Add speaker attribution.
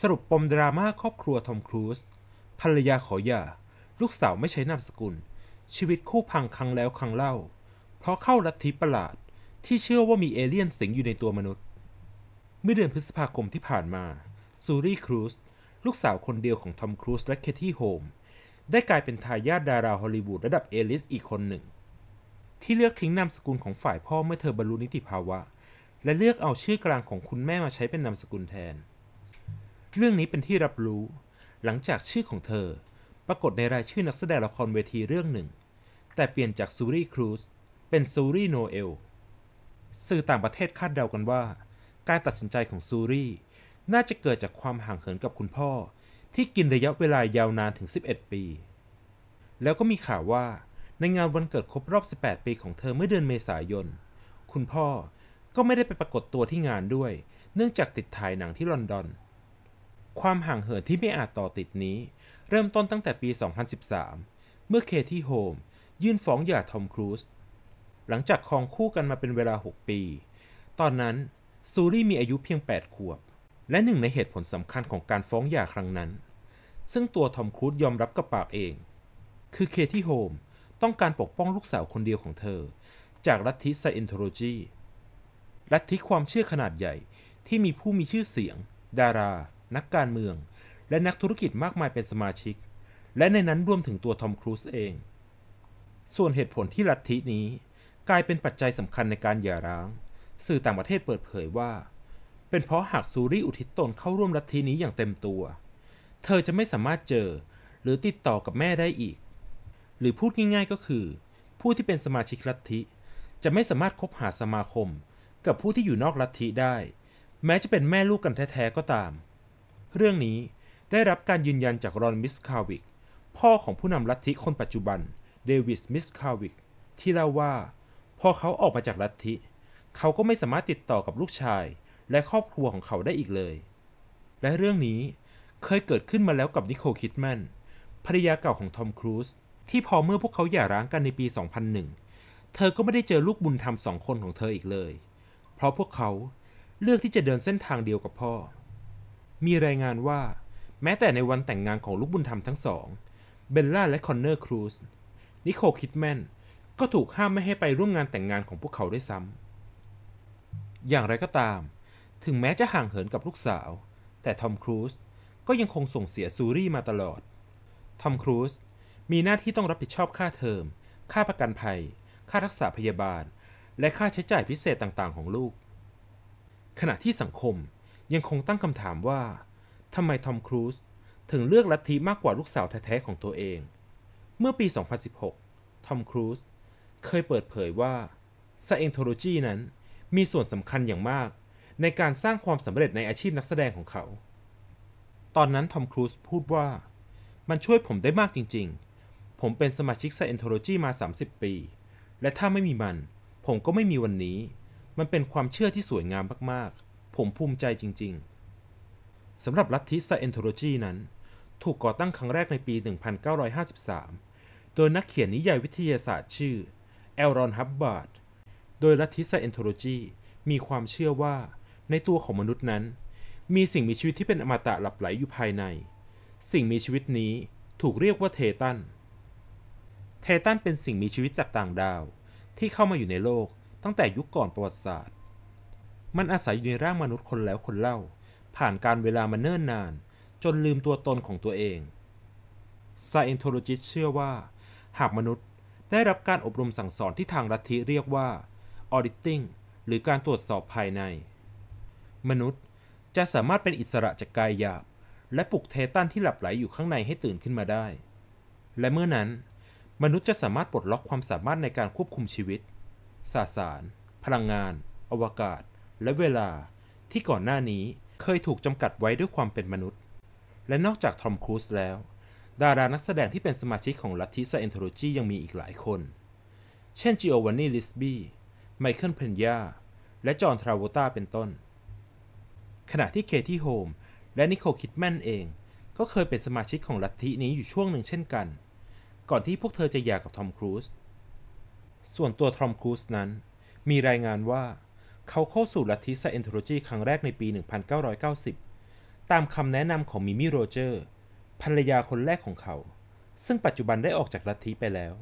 Speaker 1: สรุปปมดราม่าครอบครัวทอมครูซภรรยาขอหย่า ลูกสาวไม่ใช้นามสกุล ชีวิตคู่พังครั้งแล้วครั้งเล่า เพราะเข้าลัทธิประหลาด ที่เชื่อว่ามีเอเลี่ยนสิงอยู่ในตัวมนุษย์ เมื่อเดือนพฤษภาคมที่ผ่านมา ซูรีครูซลูกสาวคนเดียวของทอมครูซและเคที่โฮม ได้กลายเป็นทายาทดาราฮอลลีวูดระดับเอลิสอีกคนหนึ่ง ที่เลือกทิ้งนามสกุลของฝ่ายพ่อเมื่อเธอบรรลุนิติภาวะ และเลือกเอาชื่อกลางของคุณแม่มาใช้เป็นนามสกุลแทนเรื่องนี้เป็นที่รับรู้ หลังจากชื่อของเธอปรากฏในรายชื่อนักแสดงละครเวทีเรื่องหนึ่ง แต่เปลี่ยนจากซูรี่ครูซเป็นซูรี่โนเอล สื่อต่างประเทศคาดเดากันว่า การตัดสินใจของซูรี่น่าจะเกิดจากความห่างเหินกับคุณพ่อที่กินระยะเวลายาวนานถึง 11 ปี แล้วก็มีข่าวว่าในงานวันเกิดครบรอบ 18 ปีของเธอเมื่อเดือนเมษายน คุณพ่อก็ไม่ได้ไปปรากฏตัวที่งานด้วย เนื่องจากติดถ่ายหนังที่ลอนดอนความห่างเหินที่ไม่อาจต่อติดนี้ เริ่มต้นตั้งแต่ปี 2013 เมื่อเคที่โฮมยื่นฟ้องหย่าทอมครูซหลังจากครองคู่กันมาเป็นเวลา 6 ปี ตอนนั้น ซูรี่มีอายุเพียง 8 ขวบ และหนึ่งในเหตุผลสำคัญของการฟ้องหย่าครั้งนั้น ซึ่งตัวทอมครูซยอมรับกับปากเอง คือเคที่โฮมต้องการปกป้องลูกสาวคนเดียวของเธอ จากลัทธิไซเอนโทโลจี ลัทธิความเชื่อขนาดใหญ่ที่มีผู้มีชื่อเสียง ดารานักการเมืองและนักธุรกิจมากมายเป็นสมาชิก และในนั้นรวมถึงตัวทอมครูซเอง ส่วนเหตุผลที่ลัทธินี้ กลายเป็นปัจจัยสำคัญในการหย่าร้าง สื่อต่างประเทศเปิดเผยว่า เป็นเพราะหากซูรี่อุทิศตนเข้าร่วมลัทธินี้อย่างเต็มตัว เธอจะไม่สามารถเจอหรือติดต่อกับแม่ได้อีก หรือพูดง่ายๆก็คือ ผู้ที่เป็นสมาชิกลัทธิจะไม่สามารถคบหาสมาคมกับผู้ที่อยู่นอกลัทธิได้ แม้จะเป็นแม่ลูกกันแท้ๆก็ตามเรื่องนี้ได้รับการยืนยันจากรอนมิสคาวิกพ่อของผู้นำลัทธิคนปัจจุบันเดวิสมิสคาวิกที่เล่าว่าพอเขาออกมาจากลัทธิเขาก็ไม่สามารถติดต่อกับลูกชาย และครอบครัวของเขาได้อีกเลย และเรื่องนี้เคยเกิดขึ้นมาแล้วกับนิโคลคิดแมนภรรยาเก่าของทอมครูซที่พอเมื่อพวกเขาหย่าร้างกันในปี 2001 เธอก็ไม่ได้เจอลูกบุญธรรมสองคนของเธออีกเลย เพราะพวกเขาเลือกที่จะเดินเส้นทางเดียวกับพ่อมีรายงานว่าแม้แต่ในวันแต่งงานของลูกบุญธรรมทั้งสองเบลล่า และคอนเนอร์ครูซนิโคลคิดแมนก็ถูกห้ามไม่ให้ไปร่วมงานแต่งงานของพวกเขาด้วยซ้ำ อย่างไรก็ตาม ถึงแม้จะห่างเหินกับลูกสาว แต่ทอมครูซก็ยังคงส่งเสียซูรี่มาตลอดทอมครูซมีหน้าที่ต้องรับผิดชอบค่าเทอม ค่าประกันภัย ค่ารักษาพยาบาล และค่าใช้จ่ายพิเศษต่างๆ ของลูก ขณะที่สังคมยังคงตั้งคำถามว่า ทำไมทอมครูซถึงเลือกลัทธิมากกว่าลูกสาวแท้ ๆ ของตัวเอง เมื่อปี 2016 ทอมครูซเคยเปิดเผยว่า s เอนโทโลจีนั้นมีส่วนสำคัญอย่างมาก ในการสร้างความสำเร็จในอาชีพนักแสดงของเขา ตอนนั้นทอมครูซพูดว่ามันช่วยผมได้มากจริง ๆ ผมเป็นสมาชิก s เอนโทโลจีมา 30 ปี และถ้าไม่มีมัน ผมก็ไม่มีวันนี้ มันเป็นความเชื่อที่สวยงามมากๆผมภูมิใจจริงๆ สำหรับลัทธิไซเอนโทโลจีนั้น ถูกก่อตั้งครั้งแรกในปี 1953 โดยนักเขียนนิยายวิทยาศาสตร์ชื่อเอลรอนฮับบาร์ด โดยลัทธิไซเอนโทโลจีมีความเชื่อว่า ในตัวของมนุษย์นั้น มีสิ่งมีชีวิตที่เป็นอมตะหลับไหลอยู่ภายใน สิ่งมีชีวิตนี้ถูกเรียกว่าเทตัน เทตันเป็นสิ่งมีชีวิตจากต่างดาวที่เข้ามาอยู่ในโลกตั้งแต่ยุคก่อนประวัติศาสตร์มันอาศัยอยู่ในร่างมนุษย์คนแล้วคนเล่า ผ่านการเวลามาเนิ่นนาน จนลืมตัวตนของตัวเองไซเอนโทโลจิสเชื่อว่า หากมนุษย์ได้รับการอบรมสั่งสอนที่ทางลัทธิเรียกว่าออดิตติ้งหรือการตรวจสอบภายใน มนุษย์จะสามารถเป็นอิสระจากกายหยาบและปลุกเทตันที่หลับไหลอยู่ข้างในให้ตื่นขึ้นมาได้ และเมื่อนั้น มนุษย์จะสามารถปลดล็อกความสามารถในการควบคุมชีวิตสาสาร พลังงาน อวกาศและเวลาที่ก่อนหน้านี้เคยถูกจำกัดไว้ด้วยความเป็นมนุษย์ และนอกจากทอมครูซแล้ว ดารานักแสดงที่เป็นสมาชิกของลัทธิไซเอนโทโลจียังมีอีกหลายคน เช่น จิโอวานนีลิสบี้ไมเคิลเพนยาและจอห์นทราโวตาเป็นต้น ขณะที่เคที่โฮมและนิโคคิดแมนเอง ก็เคยเป็นสมาชิกของลัทธินี้อยู่ช่วงหนึ่งเช่นกัน ก่อนที่พวกเธอจะหย่ากับทอมครูซ ส่วนตัวทอมครูซนั้น มีรายงานว่าเขาเข้าสู่ลัทธิไซเอนโทโลจีครั้งแรกในปี 1990 ตามคำแนะนำของมิมิโรเจอร์ ภรรยาคนแรกของเขา ซึ่งปัจจุบันได้ออกจากลัทธิไปแล้ว